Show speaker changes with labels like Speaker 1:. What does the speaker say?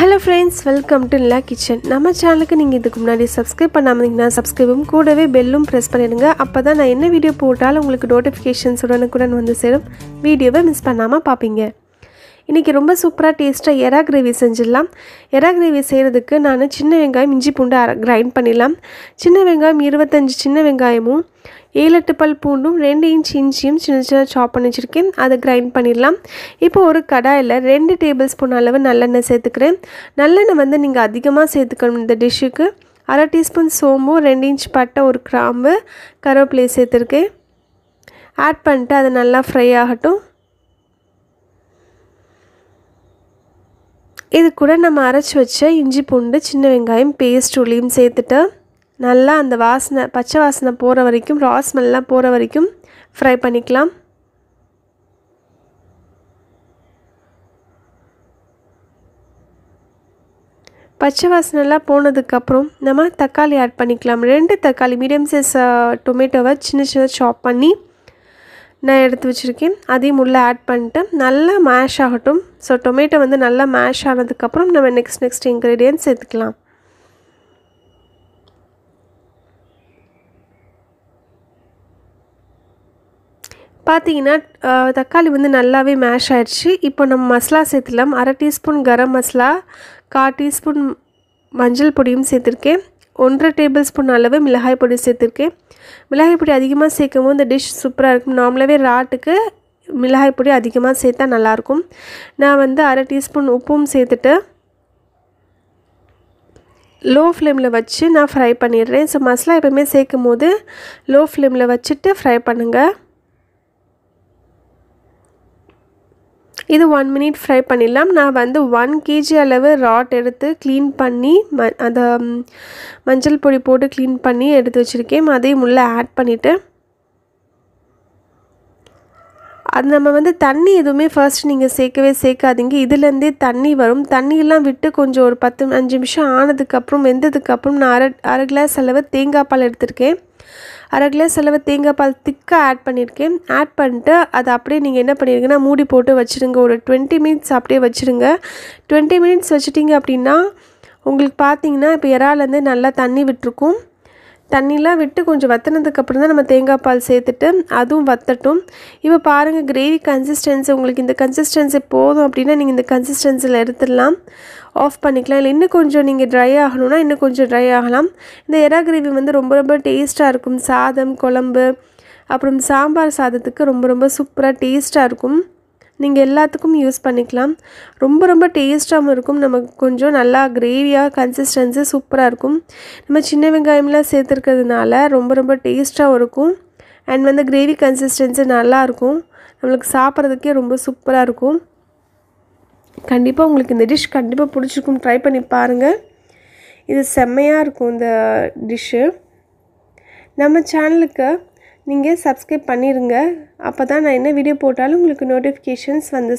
Speaker 1: hello friends welcome to la kitchen நம்ம சேனலுக்கு நீங்கள் இதுக்கு முன்னாடி சப்ஸ்கிரைப் பண்ணாமல் இருந்தீங்கன்னா சப்ஸ்கிரைபும் கூடவே பெல்லும் ப்ரெஸ் பண்ணிடுங்க அப்போ தான் நான் என்ன வீடியோ போட்டாலும் உங்களுக்கு நோட்டிஃபிகேஷன்ஸ் உடனுக்குடன் வந்து சேரும் வீடியோவை மிஸ் பண்ணாமல் பார்ப்பீங்க இன்றைக்கி ரொம்ப சூப்பராக டேஸ்ட்டாக எரா கிரேவி செஞ்சிடலாம் எறா கிரேவி செய்கிறதுக்கு நான் சின்ன வெங்காயம் இஞ்சி பூண்டு கிரைண்ட் பண்ணிடலாம் சின்ன வெங்காயம் இருபத்தஞ்சி சின்ன வெங்காயமும் ஏழு எட்டு பல் பூண்டும் ரெண்டு இன்ச் இஞ்சியும் சின்ன சின்ன சாப் பண்ணி வச்சுருக்கேன் அதை கிரைண்ட் பண்ணிடலாம் இப்போ ஒரு கடாயில் ரெண்டு டேபிள் ஸ்பூன் அளவு நல்லெண்ணெய் சேர்த்துக்கிறேன் நல்லெண்ணெய் வந்து நீங்கள் அதிகமாக சேர்த்துக்கணும் இந்த டிஷ்ஷுக்கு அரை டீஸ்பூன் சோம்பு ரெண்டு இன்ச் பட்டை ஒரு கிராம்பு கருவேப்பிலையை சேர்த்துருக்கேன் ஆட் பண்ணிட்டு அது நல்லா ஃப்ரை ஆகட்டும் இது கூட நம்ம அரைச்சி வச்ச இஞ்சி பூண்டு சின்ன வெங்காயம் பேஸ்ட் உள்ளியும் சேர்த்துட்டு நல்லா அந்த வாசனை பச்சை வாசனை போகிற வரைக்கும் ராஸ்மெல்லாம் போகிற வரைக்கும் ஃப்ரை பண்ணிக்கலாம் பச்சை வாசனைலாம் போனதுக்கப்புறம் நம்ம தக்காளி ஆட் பண்ணிக்கலாம் ரெண்டு தக்காளி மீடியம் சைஸ் டொமேட்டோவை சின்ன சின்ன சாப் பண்ணி நான் எடுத்து வச்சுருக்கேன் அதையும் உள்ளே ஆட் பண்ணிட்டு நல்லா மேஷ் ஆகட்டும் ஸோ டொமேட்டோ வந்து நல்லா மேஷ் ஆனதுக்கப்புறம் நம்ம நெக்ஸ்ட் நெக்ஸ்ட் இன்க்ரீடியன்ஸ் சேர்த்துக்கலாம் பார்த்தீங்கன்னா தக்காளி வந்து நல்லாவே மேஷ் ஆகிடுச்சு இப்போ நம்ம மசாலா சேர்த்துலாம் அரை டீஸ்பூன் கரம் மசாலா கால் டீஸ்பூன் மஞ்சள் பொடியும் சேர்த்துருக்கேன் ஒன்றரை டேபிள் ஸ்பூன் அளவு மிளகாய் பொடி சேர்த்துருக்கேன் மிளகாய் பொடி அதிகமாக சேர்க்கும் போது இந்த டிஷ் சூப்பராக இருக்கும் நார்மலாகவே ராட்டுக்கு மிளகாய் பொடி அதிகமாக சேர்த்தா நல்லாயிருக்கும் நான் வந்து அரை டீஸ்பூன் உப்பும் சேர்த்துட்டு லோ ஃப்ளேமில் வச்சு நான் ஃப்ரை பண்ணிடுறேன் ஸோ மசாலா எப்போவுமே சேர்க்கும் போது லோ ஃப்ளேமில் வச்சுட்டு ஃப்ரை பண்ணுங்கள் இது ஒன் மினிட் ஃப்ரை பண்ணிடலாம் நான் வந்து ஒன் கேஜி அளவு ராட் எடுத்து க்ளீன் பண்ணி ம அதை மஞ்சள் பொடி போட்டு க்ளீன் பண்ணி எடுத்து வச்சுருக்கேன் அதையும் உள்ளே ஆட் பண்ணிவிட்டு அது நம்ம வந்து தண்ணி எதுவுமே ஃபர்ஸ்ட் நீங்கள் சேர்க்கவே சேர்க்காதீங்க இதுலேருந்தே தண்ணி வரும் தண்ணியெல்லாம் விட்டு கொஞ்சம் ஒரு பத்து அஞ்சு நிமிஷம் ஆனதுக்கப்புறம் வெந்ததுக்கப்புறம் நான் அரை அரை கிளாஸ் அளவு தேங்காய் பால் எடுத்திருக்கேன் அரை கிளாஸ் அளவு தேங்காய் பால் திக்காக ஆட் பண்ணியிருக்கேன் ஆட் பண்ணிட்டு அதை அப்படியே நீங்கள் என்ன பண்ணியிருக்கீங்கன்னா மூடி போட்டு வச்சுருங்க ஒரு டுவெண்ட்டி மினிட்ஸ் அப்படியே வச்சுருங்க டுவெண்ட்டி மினிட்ஸ் வச்சுட்டிங்க அப்படின்னா உங்களுக்கு பார்த்தீங்கன்னா இப்போ இறாலேருந்து நல்லா தண்ணி விட்டுருக்கும் தண்ணிலாம் விட்டு கொஞ்சம் அப்புறம் தான் நம்ம தேங்காய் பால் சேர்த்துட்டு அதுவும் வத்தட்டும் இப்போ பாருங்கள் கிரேவி கன்சிஸ்டன்சி உங்களுக்கு இந்த கன்சிஸ்டன்சி போதும் அப்படின்னா நீங்கள் இந்த கன்சிஸ்டன்சியில் எடுத்துடலாம் ஆஃப் பண்ணிக்கலாம் இல்லை இன்னும் கொஞ்சம் நீங்கள் ட்ரை ஆகணும்னா இன்னும் கொஞ்சம் ட்ரை ஆகலாம் இந்த எரா கிரேவி வந்து ரொம்ப ரொம்ப டேஸ்ட்டாக இருக்கும் சாதம் குழம்பு அப்புறம் சாம்பார் சாதத்துக்கு ரொம்ப ரொம்ப சூப்பராக டேஸ்ட்டாக இருக்கும் நீங்கள் எல்லாத்துக்கும் யூஸ் பண்ணிக்கலாம் ரொம்ப ரொம்ப டேஸ்ட்டாகவும் இருக்கும் நமக்கு கொஞ்சம் நல்லா கிரேவியாக கன்சிஸ்டன்சி சூப்பராக இருக்கும் நம்ம சின்ன வெங்காயம்லாம் சேர்த்துருக்கிறதுனால ரொம்ப ரொம்ப டேஸ்ட்டாகவும் இருக்கும் அண்ட் வந்து கிரேவி கன்சிஸ்டன்சி நல்லாயிருக்கும் நம்மளுக்கு சாப்பிட்றதுக்கே ரொம்ப சூப்பராக இருக்கும் கண்டிப்பாக உங்களுக்கு இந்த டிஷ் கண்டிப்பாக பிடிச்சிருக்கும் ட்ரை பண்ணி பாருங்கள் இது செம்மையாக இருக்கும் இந்த டிஷ்ஷு நம்ம சேனலுக்கு நீங்கள் சப்ஸ்கிரைப் பண்ணிடுங்க அப்போ தான் நான் என்ன வீடியோ போட்டாலும் உங்களுக்கு நோட்டிஃபிகேஷன்ஸ் வந்து